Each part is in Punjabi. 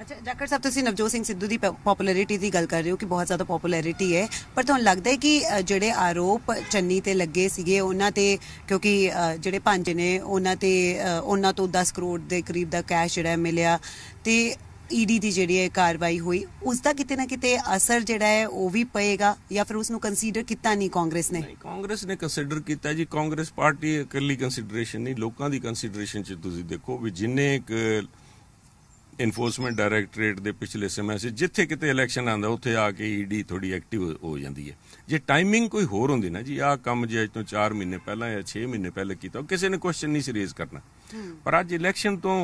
ਅੱਛਾ ਜਾਕਰ ਸਾਹਿਬ ਤੁਸੀਂ ਨਵਜੋਤ ਸਿੰਘ ਸਿੱਧੂ ਦੀ ਪਪੂਲੈਰਿਟੀ ਦੀ ਗੱਲ ਕਰ ਰਹੇ ਹੋ ਕਿ ਬਹੁਤ ਜ਼ਿਆਦਾ ਪਪੂਲੈਰਿਟੀ ਹੈ ਪਰ ਤੁਹਾਨੂੰ ਲੱਗਦਾ ਹੈ ਕਿ ਜਿਹੜੇ ਆਰੋਪ ਚੰਨੀ ਤੇ ਲੱਗੇ ਸੀਗੇ ਉਹਨਾਂ ਤੇ ਕਿਉਂਕਿ ਜਿਹੜੇ ਪੰਜ ਨੇ ਉਹਨਾਂ ਤੇ ਉਹਨਾਂ ਤੋਂ 10 ਕਰੋੜ ਦੇ ਕਰੀਬ ਦਾ ਕੈਸ਼ ਜਿਹੜਾ ਮਿਲਿਆ ਤੇ ਈਡੀ e ਦੀ ਜਿਹੜੀ ਹੈ ਕਾਰਵਾਈ ਹੋਈ ਉਸ ਦਾ ਕਿਤੇ ਨਾ ਕਿਤੇ ਅਸਰ ਜਿਹੜਾ ਹੈ ਉਹ ਵੀ ਪਏਗਾ ਜਾਂ ਫਿਰ ਉਸ ਨੂੰ ਕੰਸੀਡਰ ਕੀਤਾ ਨਹੀਂ ਕਾਂਗਰਸ ਨੇ ਨਹੀਂ ਕਾਂਗਰਸ ਨੇ ਕੰਸੀਡਰ ਕੀਤਾ ਜੀ ਕਾਂਗਰਸ ਪਾਰਟੀ ਇਕੱਲੀ ਕੰਸੀਡਰੇਸ਼ਨ ਨਹੀਂ ਲੋਕਾਂ ਦੀ ਕੰਸੀਡਰੇਸ਼ਨ ਚ ਤੁਸੀਂ ਦੇਖੋ ਵੀ ਜਿੰਨੇ ਇੱਕ ਇਨਫੋਰਸਮੈਂਟ ਡਾਇਰੈਕਟੋਰੇਟ ਦੇ ਪਿਛਲੇ ਸਮੇਂ ਸੇ ਜਿੱਥੇ ਕਿਤੇ ਇਲੈਕਸ਼ਨ ਆਂਦਾ ਉੱਥੇ ਆ ਕੇ ਈਡੀ ਥੋੜੀ ਐਕਟਿਵ ਹੋ ਜਾਂਦੀ ਹੈ ਜੇ ਟਾਈਮਿੰਗ ਕੋਈ ਹੋਰ ਹੁੰਦੀ ਨਾ ਜੀ ਆਹ ਕੰਮ ਜੇ ਅਜ ਤੋਂ 4 ਮਹੀਨੇ ਪਹਿਲਾਂ ਜਾਂ 6 ਮਹੀਨੇ ਪਹਿਲਾਂ ਕੀਤਾ ਕਿਸੇ ਨੇ ਕੁਐਸਚਨ ਨਹੀਂ ਰੇਜ਼ ਕਰਨਾ ਪਰ ਅੱਜ ਇਲੈਕਸ਼ਨ ਤੋਂ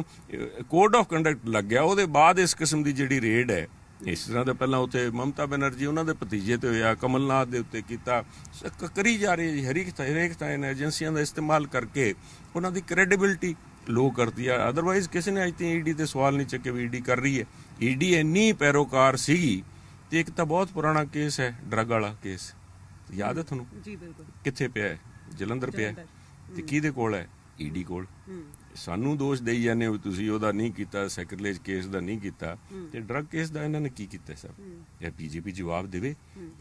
ਕੋਡ ਆਫ ਕੰਡਕਟ ਲੱਗ ਗਿਆ ਉਹਦੇ ਬਾਅਦ ਇਸ ਕਿਸਮ ਦੀ ਜਿਹੜੀ ਰੇਡ ਹੈ ਇਸ ਤਰ੍ਹਾਂ ਦਾ ਪਹਿਲਾਂ ਉੱਥੇ ਮਮਤਾ ਬੈਨਰਜੀ ਉਹਨਾਂ ਦੇ ਭਤੀਜੇ ਤੇ ਹੋਇਆ ਕਮਲਨਾਥ ਦੇ ਉੱਤੇ ਕੀਤਾ ਕਰੀ ਜਾ ਰਹੀ ਹੈ ਹਰੇਕ ਹਰੇਕ ਤਾਂ ਏਜੰਸੀਆਂ ਦਾ ਇਸਤੇਮਾਲ ਕਰਕੇ ਉਹਨਾਂ ਦੀ ਕ੍ਰੈਡੀਬਿਲਟੀ ਲੋ ਕਰਦੀ ਆ ਆਦਰਵਾਇਜ਼ ਕਿਸੇ ਨੇ ਅਜ ਤੱਕ ਈਡੀ ਤੇ ਸਵਾਲ ਨਹੀਂ ਚੱਕਿਆ ਵੀ ਈਡੀ e ਕਰ ਰਹੀ ਹੈ ਈਡੀ e ਇੰਨੀ ਪੈਰੋਕਾਰ ਸੀਗੀ ਤੇ ਇੱਕ ਤਾਂ ਬਹੁਤ ਪੁਰਾਣਾ ਕੇਸ ਹੈ ਡਰਗ ਵਾਲਾ ਕੇਸ ਯਾਦ ਹੈ ਤੁਹਾਨੂੰ ਜੀ ਬਿਲਕੁਲ ਕਿੱਥੇ ਪਿਆ ਹੈ ਜਲੰਧਰ ਪਿਆ ਹੈ ਤੇ ਕਿਹਦੇ ਕੋਲ ਹੈ ਈਡੀ ਕੋਲ ਸਾਨੂੰ ਦੋਸ਼ ਦੇਈ ਜਾਂਦੇ ਹੋ ਤੁਸੀਂ ਉਹਦਾ ਨਹੀਂ ਕੀਤਾ ਸੈਕਰਲੇਜ ਕੇਸ ਦਾ ਨਹੀਂ ਕੀਤਾ ਤੇ ਡਰਗ ਕੇਸ ਦਾ ਇਹਨਾਂ ਨੇ ਕੀ ਕੀਤਾ ਸਰ ਇਹ ਬੀਜੇਪੀ ਜਵਾਬ ਦੇਵੇ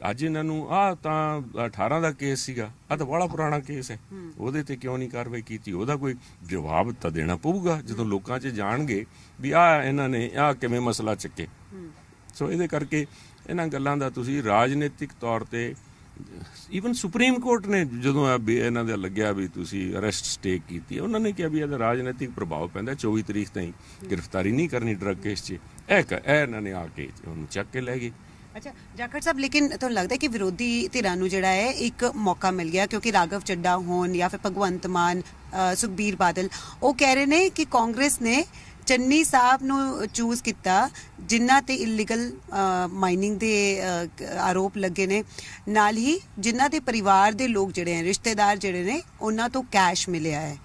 ਅੱਜ ਇਹਨਾਂ ਨੂੰ ਆ ਤਾਂ 18 ਦਾ ਕੇਸ ਸੀਗਾ ਆ ਤਾਂ ਬੜਾ ਪੁਰਾਣਾ ਕੇਸ ਹੈ ਉਹਦੇ ਤੇ ਕਿਉਂ ਨਹੀਂ ਕਾਰਵਾਈ ਕੀਤੀ ਉਹਦਾ ਕੋਈ ਜਵਾਬ ਤਾਂ ਦੇਣਾ ਪਊਗਾ ਜਦੋਂ ਲੋਕਾਂ 'ਚ ਜਾਣਗੇ ਵੀ ਆ ਇਹਨਾਂ ਨੇ ਆ ਕਿਵੇਂ ਮਸਲਾ ਚੱਕੇ ਸੋ ਇਹਦੇ ਕਰਕੇ ਇਹਨਾਂ ਗੱਲਾਂ ਦਾ ਤੁਸੀਂ ਰਾਜਨੀਤਿਕ ਤੌਰ ਤੇ ਈਵਨ ਸੁਪਰੀਮ ਕੋਰਟ ਨੇ ਜਦੋਂ ਇਹਨਾਂ ਦੇ ਲੱਗਿਆ ਵੀ ਤੁਸੀਂ ਅਰੈਸਟ ਸਟੇ ਕੀਤੀ ਉਹਨਾਂ ਨੇ ਕਿਹਾ ਵੀ ਇਹਦਾ ਰਾਜਨੀਤਿਕ ਪ੍ਰਭਾਵ ਪੈਂਦਾ 24 ਤਰੀਕ ਤਾਈਂ ਗ੍ਰਿਫਤਾਰੀ ਨਹੀਂ ਕਰਨੀ ਡਰਗ ਕੇਸ 'ਚ ਇਹ ਕ ਇਹਨਾਂ ਨੇ ਆ ਕੇ ਉਹਨੂੰ ਚੱਕ ਕੇ ਲੈ ਗਏ ਅੱਛਾ ਜਾਖੜ ਸਾਹਿਬ ਲੇਕਿਨ ਤੁਹਾਨੂੰ ਲੱਗਦਾ ਕਿ ਵਿਰੋਧੀ ਧਿਰਾਂ ਨੂੰ ਜਿਹੜਾ ਹੈ ਇੱਕ ਮੌਕਾ ਮਿਲ ਗਿਆ ਕਿਉਂਕਿ ਰਾਘਵ ਚੱਡਾ ਹੋਣ ਜਾਂ ਫਿਰ ਭਗਵੰਤ ਮਾਨ ਸੁਖਬੀਰ ਬਾਦਲ ਉਹ ਕਹਿ ਰਹੇ ਨੇ ਕਿ ਕਾਂਗਰਸ ਨੇ ਚੰਨੀ ਸਾਹਿਬ ਨੂੰ ਚੂਜ਼ ਕੀਤਾ ਜਿਨ੍ਹਾਂ ਤੇ ਇਲੀਗਲ ਮਾਈਨਿੰਗ ਦੇ ਆਰੋਪ ਲੱਗੇ ਨੇ ਨਾਲ ਹੀ ਜਿਨ੍ਹਾਂ ਦੇ ਪਰਿਵਾਰ ਦੇ ਲੋਕ ਜਿਹੜੇ ਨੇ ਰਿਸ਼ਤੇਦਾਰ ਜਿਹੜੇ ਨੇ ਉਹਨਾਂ ਤੋਂ ਕੈਸ਼ ਮਿਲਿਆ ਹੈ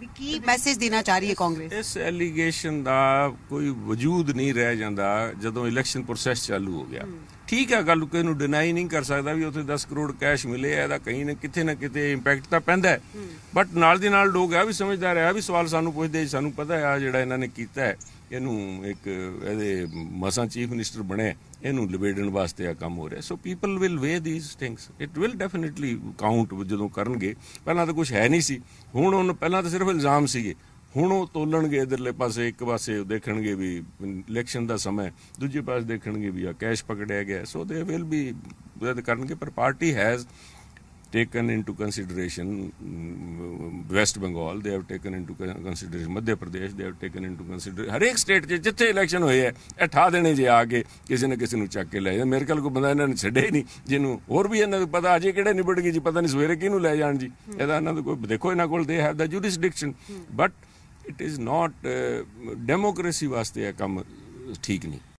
ਵੀ ਕੀ ਮੈਸੇਜ ਦੇਣਾ ਚਾਹ ਰਹੀ ਹੈ ਕਾਂਗਰਸ ਇਸ ਐਲੀਗੇਸ਼ਨ ਦਾ ਕੋਈ ਵਜੂਦ ਨਹੀਂ ਰਹਿ ਜਾਂਦਾ ਜਦੋਂ ਇਲੈਕਸ਼ਨ ਪ੍ਰੋਸੈਸ ਚਾਲੂ ਹੋ ਗਿਆ ਠੀਕ ਹੈ ਗੱਲ ਕੋਈ ਨੂੰ ਡਿਨਾਈ ਨਹੀਂ ਕਰ ਸਕਦਾ ਵੀ ਉੱਥੇ 10 ਕਰੋੜ ਕੈਸ਼ ਮਿਲੇ ਆ ਇਹਦਾ ਕਹੀਂ ਨਾ ਕਿਤੇ ਨਾ ਕਿਤੇ ਇੰਪੈਕਟ ਤਾਂ ਪੈਂਦਾ ਬਟ ਨਾਲ ਦੇ ਨਾਲ ਲੋਕ ਆ ਵੀ ਸਮਝਦਾ ਰਿਹਾ ਵੀ ਸਵਾਲ ਸਾਨੂੰ ਪੁੱਛਦੇ ਸਾਨੂੰ ਪਤਾ ਆ ਜਿਹੜਾ ਇਹਨਾਂ ਨੇ ਕੀਤਾ ਹੈ ਇਹਨੂੰ ਇੱਕ ਇਹਦੇ ਮਸਾਂ ਚੀਫ ਮਿਨਿਸਟਰ ਬਣੇ ਇਹਨੂੰ ਲਿਬੇੜਨ ਵਾਸਤੇ ਆ ਕੰਮ ਹੋ ਰਿਹਾ so people will weigh these things it will definitely count ਜਦੋਂ ਕਰਨਗੇ ਪਹਿਲਾਂ ਤਾਂ ਕੁਝ ਹੈ ਨਹੀਂ ਸੀ ਹੁਣ ਉਹਨਾਂ ਪਹਿਲਾਂ ਤਾਂ ਸਿਰਫ ਇਲਜ਼ਾਮ ਸੀਗੇ ਹੁਣ ਉਹ ਤੋਲਣਗੇ ਇਧਰਲੇ ਪਾਸੇ ਇੱਕ ਪਾਸੇ ਦੇਖਣਗੇ ਵੀ ਇਲੈਕਸ਼ਨ ਦਾ ਸਮਾਂ ਦੂਜੇ ਪਾਸੇ ਦੇਖਣਗੇ ਵੀ ਆ ਕੈਸ਼ ਪਕੜਿਆ ਗਿਆ ਸੋ ਦੇ ਵਿਲ ਬੀ ਕਰਨਗੇ ਪਰ party has taken into consideration West Bengal, they have taken into consideration Madhya Pradesh, they have taken into consideration ਹਰ ਇੱਕ ਸਟੇਟ 'ਚ ਜਿੱਥੇ ਇਲੈਕਸ਼ਨ ਹੋਏ ਐ ਇਹ ਠਾ ਦੇਣੇ ਜੇ ਆ ਕੇ ਕਿਸੇ ਨਾ ਕਿਸੇ ਨੂੰ ਚੱਕ ਕੇ ਲੈ ਜਾਂਦੇ ਮੇਰੇ ਕੋਲ ਕੋਈ ਬੰਦਾ ਇਹਨਾਂ ਨੇ ਛੱਡੇ ਹੀ ਨਹੀਂ ਜਿਹਨੂੰ ਹੋਰ ਵੀ ਇਹਨਾਂ ਨੂੰ ਪਤਾ ਅਜੇ ਕਿਹੜੇ ਨਿਬੜ ਗਏ ਜੀ ਪਤਾ ਨਹੀਂ ਸਵੇਰੇ ਕਿਹਨੂੰ ਲੈ ਜਾਣ ਜੀ ਇਹਦਾ ਇਹਨਾਂ ਦਾ ਕੋਈ ਦੇਖੋ ਇਹਨਾਂ ਕੋਲ they have the jurisdiction but it is not democracy ਵਾਸਤੇ ਇਹ ਕੰਮ ਠੀਕ ਨਹੀਂ